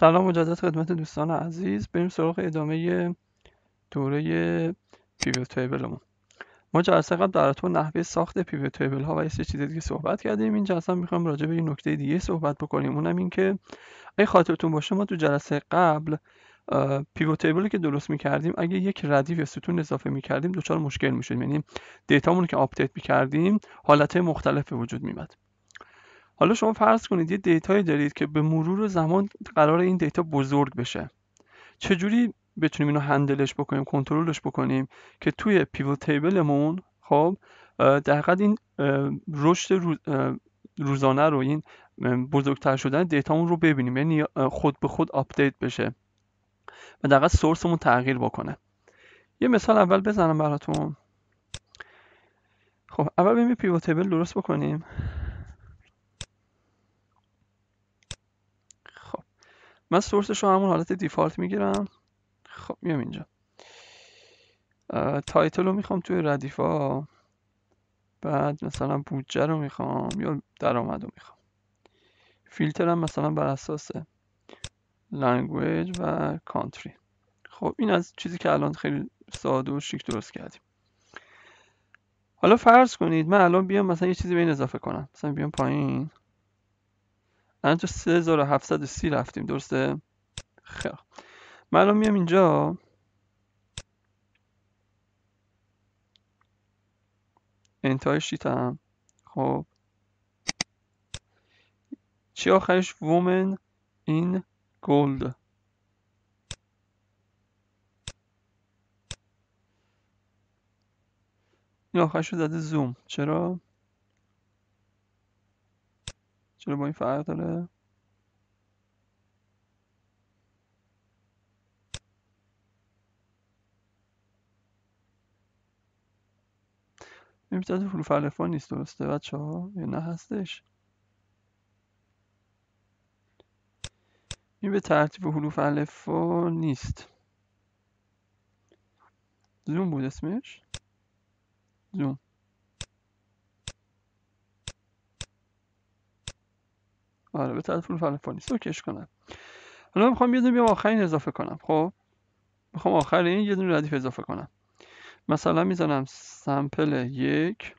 سلام مجدد خدمت دوستان عزیز بریم سراغ ادامه دوره پیوت تیبلمون ما جلسه قبل در تو نحوه ساخت پیوت تیبل ها و یه چیز دیگه صحبت کردیم این جلسه هم میخوام راجع به این نکته دیگه صحبت بکنیم اونم این که اگه خاطرتون باشه ما تو جلسه قبل پیوت تیبلی که درست میکردیم اگه یک ردیف یا ستون اضافه میکردیم دچار مشکل میشد یعنی دیتامون که آپدیت میکردیم حالت مختلف به وجود میمد حالا شما فرض کنید یه دیتایی دارید که به مرور زمان قرار این دیتا بزرگ بشه چجوری بتونیم اینو هندلش بکنیم کنترلش بکنیم که توی پیوت تیبلمون خب در این رشد روزانه رو این بزرگتر شدن دیتامون رو ببینیم یعنی خود به خود آپدیت بشه و در حقیقت سورسمون تغییر بکنه یه مثال اول بزنم براتون خب اول ببینیم پیوت تیبل درست بکنیم من سورسش رو همون حالت دیفالت میگیرم خب میام اینجا تایتل رو میخوام توی ردیفا بعد مثلا بودجه رو میخوام یا درآمد رو میخوام هم مثلا بر اساس لنگویج و کانتری خب این از چیزی که الان خیلی ساده و شیک درست کردیم حالا فرض کنید من الان بیام مثلا یه چیزی به این اضافه کنم مثلا بیام پایین الان تو 3730 رفتیم درسته خیلی من الان میام اینجا انتهای شیتم خب چی آخرش وومن این گولد این آخرش رو زده زوم چرا چرا با این فرق داره امتیاز حلوف الفبا نیست درسته بچه ها یا نه هستش این به ترتیب حلوف الفا نیست زوم بود اسمش زوم آره به طرف سوکش کنم حالا میخوام یه دونه آخرین اضافه کنم خب میخوام آخر این یه دونه ردیف اضافه کنم مثلا میزنم سمپل یک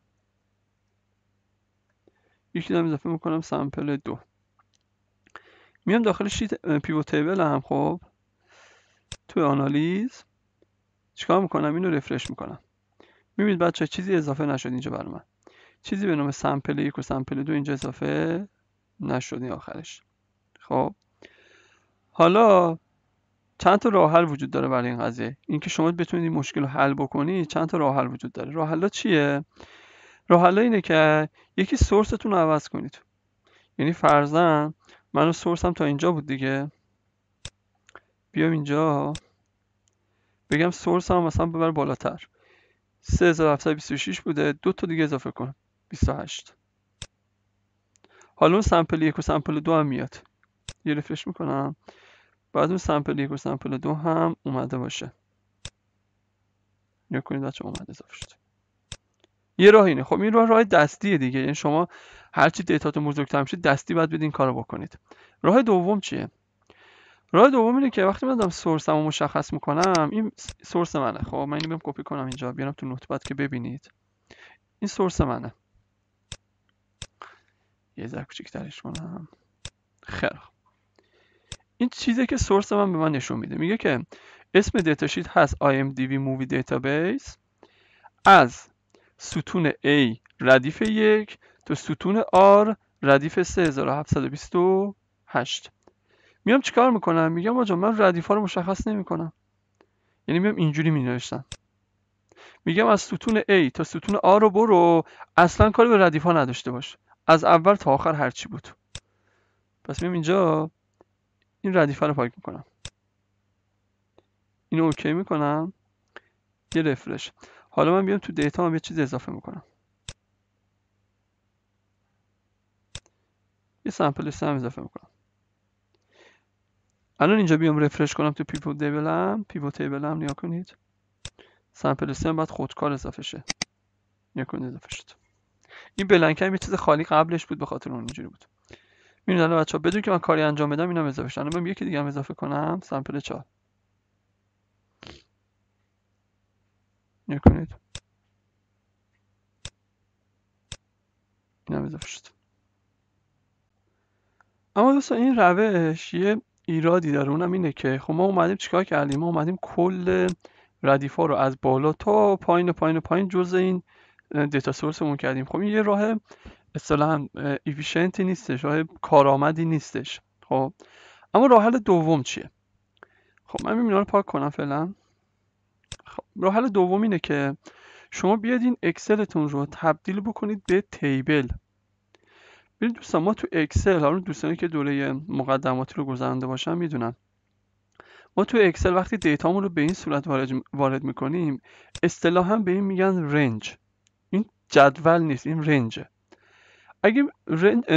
یکی دارم اضافه میکنم سمپل دو میام داخل شیت پیوت تیبل هم خب تو آنالیز چیکار میکنم اینو رفرش میکنم میبینید بچه چیزی اضافه نشد اینجا برام من چیزی به نام سمپل یک و سمپل دو اینجا اضافه این آخرش خب حالا چند تا راه حل وجود داره برای این قضیه اینکه شما بتونید این مشکل رو حل بکنید چند تا راه حل وجود داره راه حل چیه راه حل اینه که یکی سورستون رو عوض کنید یعنی فرضاً منو سورسم تا اینجا بود دیگه بیام اینجا بگم سورس هم مثلا ببر بالاتر 3726 بوده دو تا دیگه اضافه کنم 28 حالا سمپل یک و سمپل دو هم میاد یه رفرش میکنم بعد اون سمپل یک و سمپل دو هم اومده باشه نگاه کنید بچه اومده اضافه شد یه راه اینه خب این راه راه دستیه دیگه یعنی شما هرچی دیتاتون بزرگتر میشه دستی باید بدین کارو بکنید راه دوم چیه راه دوم اینه که وقتی من دارم سورسم مشخص میکنم این سورس منه خب من اینو کپی کنم اینجا بیارم تو نوتبت که ببینید این سورس منه یه ذره کوچیک‌ترش کنم خیر این چیزی که سورس من به من نشون میده میگه که اسم شیت هست IMDb Movie Database از ستون A ردیف یک تا ستون R ردیف 3728 میام چیکار میکنم میگم آجا من ردیف ها رو مشخص نمیکنم یعنی میام اینجوری می نوشتم میگم از ستون A تا ستون R رو برو اصلا کاری به ردیف ها نداشته باشه از اول تا آخر هرچی بود پس میام اینجا این ردیفه رو پاک میکنم اینو اوکی میکنم یه رفرش حالا من بیام تو دیتا هم یه چیز اضافه میکنم یه سمپل لیست اضافه میکنم الان اینجا بیام رفرش کنم تو پیپو هم پیپو هم نیا کنید سمپل لیست باید خودکار اضافه شه نیا کنید اضافه شد این بلنک هم یه چیز خالی قبلش بود به خاطر اون اینجوری بود میرین الان بچه‌ها بدون که من کاری انجام بدم اینم اضافه شد من یکی دیگه هم اضافه کنم سامپل 4 نکنید اینم اضافه شد اما دوستان این روش یه ایرادی داره اونم اینه که خب ما اومدیم چیکار کردیم ما اومدیم کل ردیفا رو از بالا تا پایین و پایین و پایین جز این دیتا سورسمون کردیم خب این یه راه اصطلاحا ایفیشنتی نیستش راه کارآمدی نیستش خب اما راه دوم چیه خب من میبینم رو پاک کنم فعلا خب راه دوم اینه که شما بیاید این اکسلتون رو تبدیل بکنید به تیبل ببین دوستان ما تو اکسل حالا دوستانی که دوره مقدماتی رو گذرانده باشن میدونن ما تو اکسل وقتی دیتامون رو به این صورت وارد میکنیم اصطلاحا به این میگن رنج جدول نیست این رنجه اگه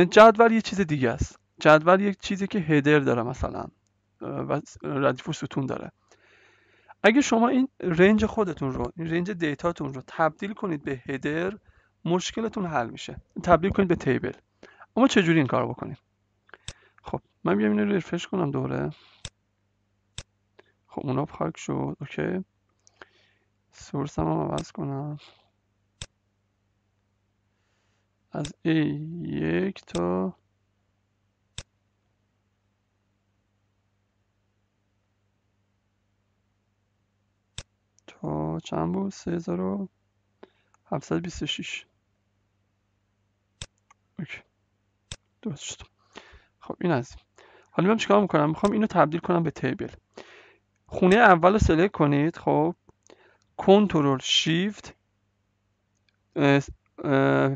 جدول یه چیز دیگه است جدول یک چیزی که هدر داره مثلا و ردیف و ستون داره اگه شما این رنج خودتون رو این رنج دیتاتون رو تبدیل کنید به هدر مشکلتون حل میشه تبدیل کنید به تیبل اما چجوری این کار بکنید خب من بیام اینو ریفرش کنم دوره خب اونا پاک شد اوکی سورس هم عوض کنم از A یک تا تا چند بود؟ 3726 اوکی درست خب این از حالا میام چیکار میکنم میخوام اینو تبدیل کنم به تیبل خونه اول رو سلکت کنید خب کنترل شیفت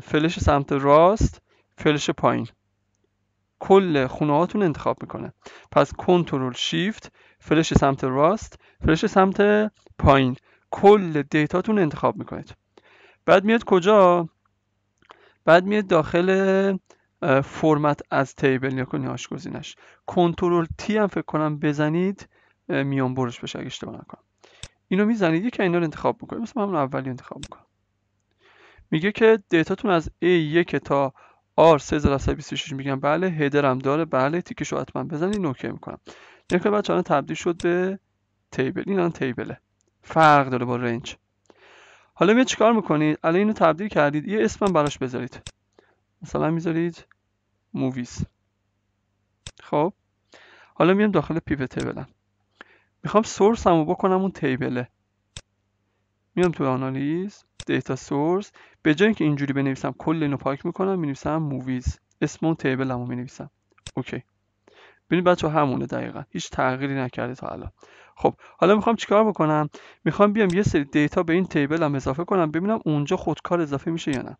فلش سمت راست فلش پایین کل خونه هاتون انتخاب میکنه پس کنترل شیفت فلش سمت راست فلش سمت پایین کل دیتاتون انتخاب میکنید بعد میاد کجا بعد میاد داخل فرمت از تیبل یا کنیاش گزینش کنترل تی هم فکر کنم بزنید میان برش بشه اگه اشتباه نکنم اینو میزنید یکی اینا رو انتخاب میکنید مثل همون اولی انتخاب میکنم میگه که دیتاتون از A1 تا R3726 میگم بله هدرم داره بله رو حتما بزنید نوکه میکنم نکنه بچه بچه‌ها تبدیل شد به تیبل این الان تیبله فرق داره با رنج حالا میاد چیکار میکنید الان اینو تبدیل کردید یه اسمم براش بذارید مثلا میذارید موویز خب حالا میام داخل پیپ تیبلم میخوام سورسمو بکنم اون تیبله میام تو آنالیز دیتا سورس به جای اینکه اینجوری بنویسم کل اینو پاک میکنم مینویسم موویز اسم اون تیبل هم مینویسم اوکی ببینید بچه همونه دقیقا هیچ تغییری نکرده تا الان خب حالا میخوام چیکار بکنم میخوام بیام یه سری دیتا به این تیبل هم اضافه کنم ببینم اونجا خودکار اضافه میشه یا نه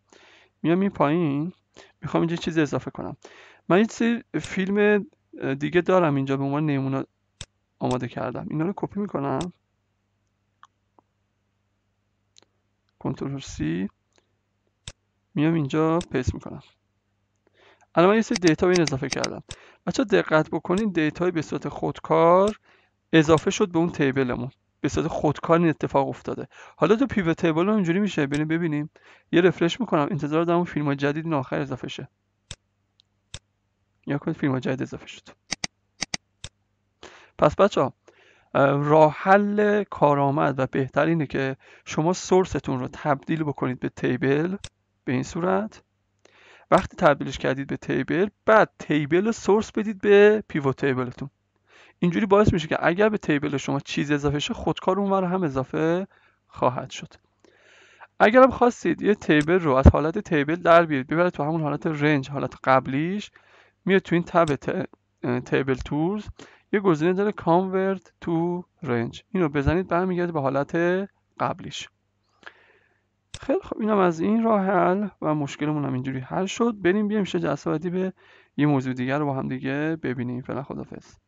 میام این پایین میخوام اینجا چیز اضافه کنم من یه سری فیلم دیگه دارم اینجا به عنوان نمونه آماده کردم اینا رو کپی میکنم کنترل سی میام اینجا پیس میکنم الان من یه سری دیتا به این اضافه کردم بچه دقت بکنین دیتا به صورت خودکار اضافه شد به اون تیبلمون به صورت خودکار این اتفاق افتاده حالا تو پیو تیبل اینجوری میشه ببینیم ببینیم یه رفرش میکنم انتظار دارم اون فیلم جدید این آخر اضافه شه یا کنید فیلم جدید اضافه شد پس بچه ها راه حل کارآمد و بهتر اینه که شما سورستون رو تبدیل بکنید به تیبل به این صورت وقتی تبدیلش کردید به تیبل بعد تیبل رو سورس بدید به پیوت تیبلتون اینجوری باعث میشه که اگر به تیبل شما چیز اضافه شه خودکار اونور هم اضافه خواهد شد اگر هم خواستید یه تیبل رو از حالت تیبل در بیارید ببرید تو همون حالت رنج حالت قبلیش میاد تو این تب تیبل تورز یه گزینه داره کانورت تو رنج اینو بزنید برمیگرده به حالت قبلیش خیلی خب اینم از این راه حل و مشکلمون هم اینجوری حل شد بریم بیایم میشه سوادی به یه موضوع دیگر رو با هم دیگه ببینیم فعلا خدافظ